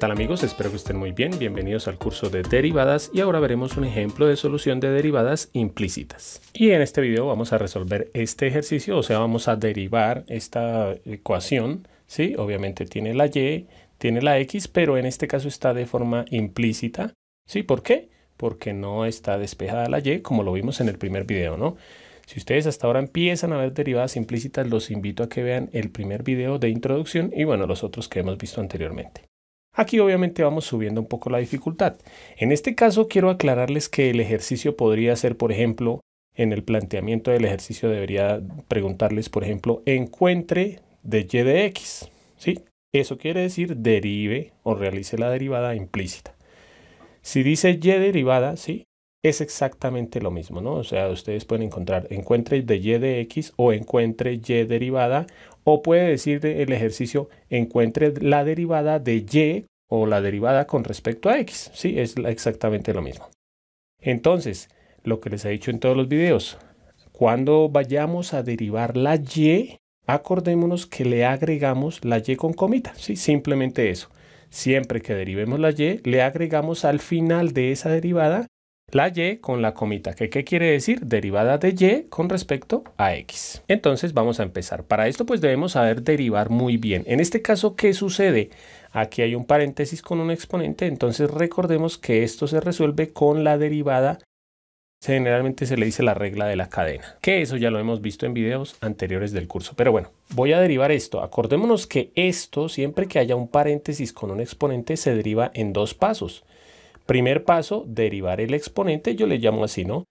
tal amigos? Espero que estén muy bien. Bienvenidos al curso de derivadas y ahora veremos un ejemplo de solución de derivadas implícitas. Y en este video vamos a resolver este ejercicio, o sea, vamos a derivar esta ecuación, ¿sí? Obviamente tiene la y, tiene la x, pero en este caso está de forma implícita, ¿sí? ¿Por qué? Porque no está despejada la y como lo vimos en el primer video, ¿no? Si ustedes hasta ahora empiezan a ver derivadas implícitas, los invito a que vean el primer video de introducción y bueno, los otros que hemos visto anteriormente. Aquí obviamente vamos subiendo un poco la dificultad. En este caso quiero aclararles que el ejercicio podría ser, por ejemplo, en el planteamiento del ejercicio debería preguntarles, por ejemplo, encuentre de y de x. ¿sí? Eso quiere decir derive o realice la derivada implícita. Si dice y derivada, ¿sí? es exactamente lo mismo, ¿no? O sea, ustedes pueden encontrar encuentre de y de x o encuentre y derivada o puede decir el ejercicio encuentre la derivada de y o la derivada con respecto a x. Sí, es exactamente lo mismo. Entonces, lo que les he dicho en todos los videos, cuando vayamos a derivar la y, acordémonos que le agregamos la y con comita. Sí, simplemente eso. Siempre que derivemos la y, le agregamos al final de esa derivada la y con la comita. que qué quiere decir? Derivada de y con respecto a x. Entonces vamos a empezar. Para esto pues debemos saber derivar muy bien. En este caso, ¿qué sucede? Aquí hay un paréntesis con un exponente, entonces recordemos que esto se resuelve con la derivada, generalmente se le dice la regla de la cadena, que eso ya lo hemos visto en videos anteriores del curso. Pero bueno, voy a derivar esto. Acordémonos que esto, siempre que haya un paréntesis con un exponente, se deriva en dos pasos. Primer paso, derivar el exponente, yo le llamo así, ¿no?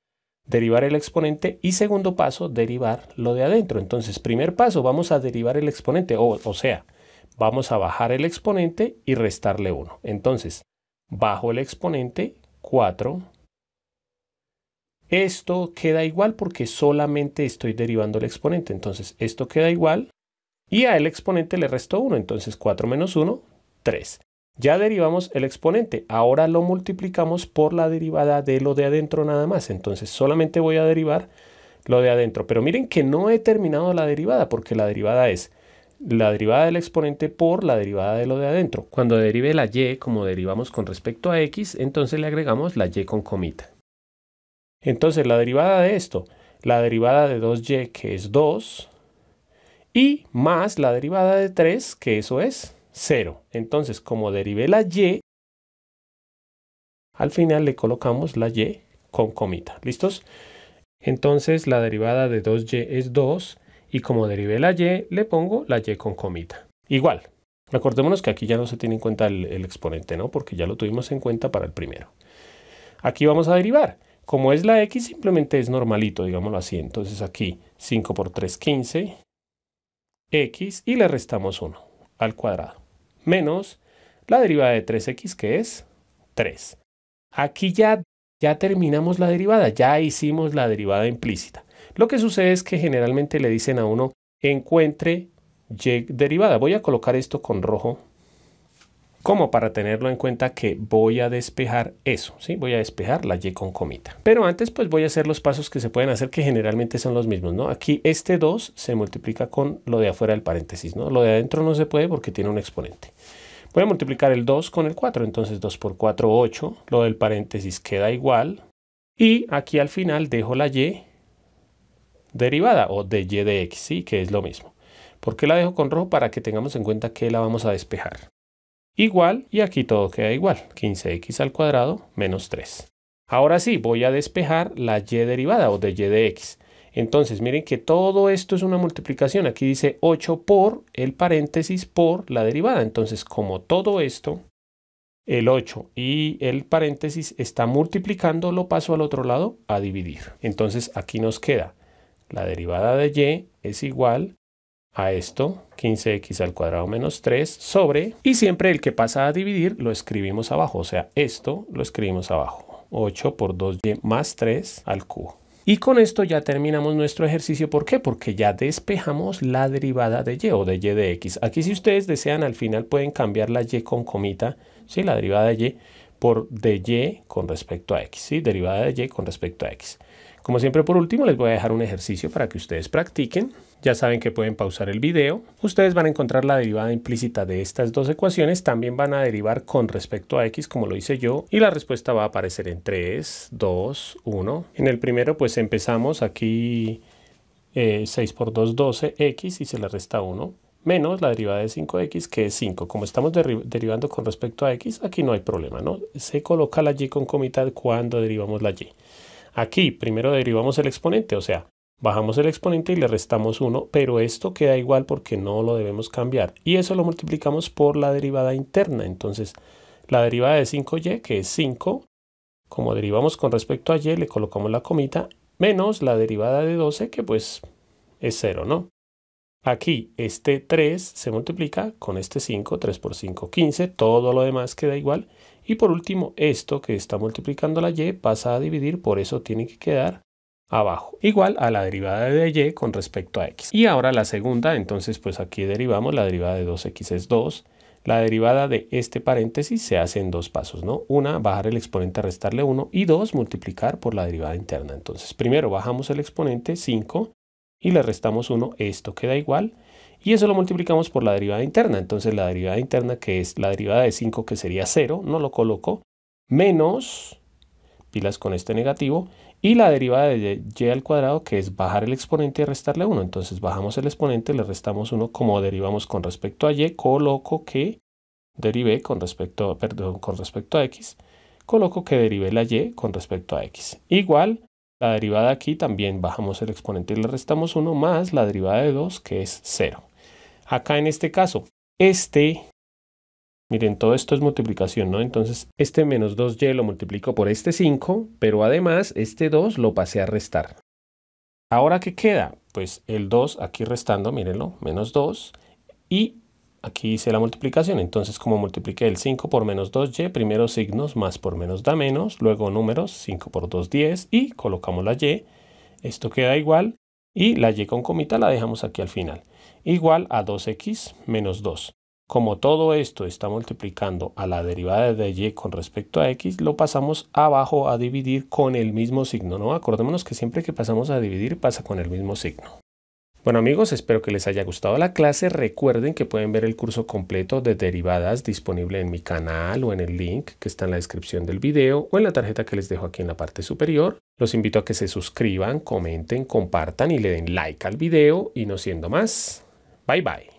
derivar el exponente y segundo paso, derivar lo de adentro. Entonces, primer paso, vamos a derivar el exponente, o, sea, vamos a bajar el exponente y restarle 1. Entonces, bajo el exponente, 4. Esto queda igual porque solamente estoy derivando el exponente. Entonces, esto queda igual. Y a el exponente le resto 1. Entonces, 4 menos 1, 3. Ya derivamos el exponente. Ahora lo multiplicamos por la derivada de lo de adentro nada más. Entonces, solamente voy a derivar lo de adentro. Pero miren que no he terminado la derivada porque la derivada es la derivada del exponente por la derivada de lo de adentro. Cuando derive la y como derivamos con respecto a x, entonces le agregamos la y con comita. Entonces la derivada de esto, la derivada de 2y que es 2, y más la derivada de 3 que eso es 0. Entonces como derive la y, al final le colocamos la y con comita. ¿Listos? Entonces la derivada de 2y es 2 y como derivé la y, le pongo la y con comita. Igual, recordémonos que aquí ya no se tiene en cuenta el, exponente, ¿no? Porque ya lo tuvimos en cuenta para el primero. Aquí vamos a derivar. Como es la x, simplemente es normalito, digámoslo así. Entonces aquí 5 por 3, 15, x y le restamos 1 al cuadrado, menos la derivada de 3x que es 3. Aquí ya, ya terminamos la derivada, ya hicimos la derivada implícita. Lo que sucede es que generalmente le dicen a uno, encuentre Y derivada. Voy a colocar esto con rojo como para tenerlo en cuenta que voy a despejar eso, ¿sí? Voy a despejar la Y con comita. Pero antes pues voy a hacer los pasos que se pueden hacer que generalmente son los mismos, ¿no? Aquí este 2 se multiplica con lo de afuera del paréntesis, ¿no? Lo de adentro no se puede porque tiene un exponente. Voy a multiplicar el 2 con el 4, entonces 2 por 4, 8. Lo del paréntesis queda igual. Y aquí al final dejo la Y derivada o de y de x, ¿sí? que es lo mismo. ¿Por qué la dejo con rojo? Para que tengamos en cuenta que la vamos a despejar. Igual, y aquí todo queda igual, 15x al cuadrado menos 3. Ahora sí, voy a despejar la y derivada o de y de x. Entonces, miren que todo esto es una multiplicación. Aquí dice 8 por el paréntesis por la derivada. Entonces, como todo esto, el 8 y el paréntesis está multiplicando, lo paso al otro lado a dividir. Entonces, aquí nos queda la derivada de y es igual a esto, 15x al cuadrado menos 3, sobre, y siempre el que pasa a dividir lo escribimos abajo, o sea, esto lo escribimos abajo, 8 por 2y más 3 al cubo. Y con esto ya terminamos nuestro ejercicio. ¿Por qué? Porque ya despejamos la derivada de y o de y de x. Aquí si ustedes desean al final pueden cambiar la y con comita, ¿sí? la derivada de y, por de y con respecto a x. ¿sí? Derivada de y con respecto a x. Como siempre por último les voy a dejar un ejercicio para que ustedes practiquen. Ya saben que pueden pausar el video. Ustedes van a encontrar la derivada implícita de estas dos ecuaciones. También van a derivar con respecto a x como lo hice yo. Y la respuesta va a aparecer en 3, 2, 1. En el primero pues empezamos aquí 6 eh, por 2, 12x y se le resta 1 menos la derivada de 5x, que es 5. Como estamos derivando con respecto a x, aquí no hay problema, ¿no? Se coloca la y con comitad cuando derivamos la y. Aquí primero derivamos el exponente, o sea, bajamos el exponente y le restamos 1, pero esto queda igual porque no lo debemos cambiar. Y eso lo multiplicamos por la derivada interna. Entonces, la derivada de 5y, que es 5, como derivamos con respecto a y, le colocamos la comita, menos la derivada de 12, que pues es 0, ¿no? Aquí este 3 se multiplica con este 5, 3 por 5, 15, todo lo demás queda igual y por último, esto que está multiplicando la y pasa a dividir, por eso tiene que quedar abajo, igual a la derivada de y con respecto a x. Y ahora la segunda, entonces pues aquí derivamos, la derivada de 2x es 2, la derivada de este paréntesis se hace en dos pasos, ¿no? Una, bajar el exponente, restarle 1, y dos, multiplicar por la derivada interna. Entonces, primero bajamos el exponente, 5, y le restamos 1, esto queda igual, y eso lo multiplicamos por la derivada interna. Entonces la derivada interna, que es la derivada de 5, que sería 0, no lo coloco, menos, pilas con este negativo, y la derivada de y al cuadrado, que es bajar el exponente y restarle 1. Entonces bajamos el exponente, y le restamos 1 como derivamos con respecto a y, coloco que derive con respecto, con respecto a x, coloco que derive la y con respecto a x. Igual, la derivada aquí también bajamos el exponente y le restamos 1 más la derivada de 2, que es 0. Acá en este caso, este, miren, todo esto es multiplicación, ¿no? Entonces, este menos 2y lo multiplico por este 5, pero además este 2 lo pasé a restar. Ahora, ¿qué queda? Pues el 2 aquí restando, mírenlo, menos 2, y aquí hice la multiplicación. Entonces, como multipliqué el 5 por menos 2y, primero signos más por menos da menos, luego números, 5 por 2, 10, y colocamos la y. Esto queda igual, y la y con comita la dejamos aquí al final igual a 2x menos 2. Como todo esto está multiplicando a la derivada de y con respecto a x, lo pasamos abajo a dividir con el mismo signo, ¿no? Acordémonos que siempre que pasamos a dividir pasa con el mismo signo. Bueno amigos, espero que les haya gustado la clase. Recuerden que pueden ver el curso completo de derivadas disponible en mi canal o en el link que está en la descripción del video o en la tarjeta que les dejo aquí en la parte superior. Los invito a que se suscriban, comenten, compartan y le den like al video y no siendo más. Bye bye.